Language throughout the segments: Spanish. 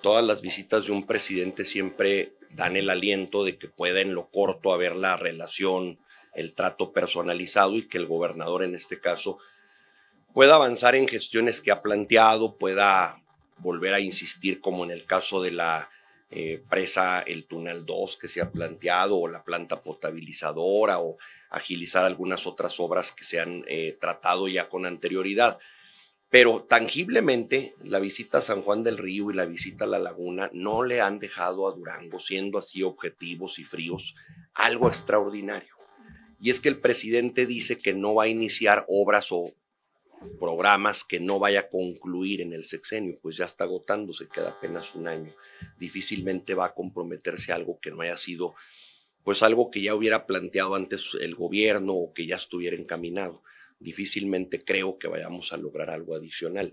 Todas las visitas de un presidente siempre dan el aliento de que pueda en lo corto haber la relación, el trato personalizado y que el gobernador en este caso pueda avanzar en gestiones que ha planteado, pueda volver a insistir como en el caso de la eh, presa, el túnel 2 que se ha planteado, o la planta potabilizadora, o agilizar algunas otras obras que se han eh, tratado ya con anterioridad. Pero tangiblemente la visita a San Juan del Río y la visita a la laguna no le han dejado a Durango, siendo así objetivos y fríos, algo extraordinario. Y es que el presidente dice que no va a iniciar obras o programas que no vaya a concluir en el sexenio, pues ya está agotándose, queda apenas un año. Difícilmente va a comprometerse algo que no haya sido, pues algo que ya hubiera planteado antes el gobierno o que ya estuviera encaminado difícilmente creo que vayamos a lograr algo adicional.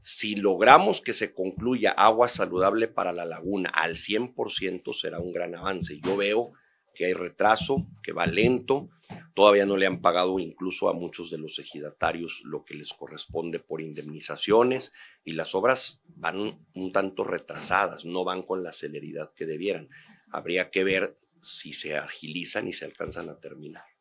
Si logramos que se concluya agua saludable para la laguna al 100% será un gran avance. Yo veo que hay retraso, que va lento, todavía no le han pagado incluso a muchos de los ejidatarios lo que les corresponde por indemnizaciones y las obras van un tanto retrasadas, no van con la celeridad que debieran. Habría que ver si se agilizan y se alcanzan a terminar.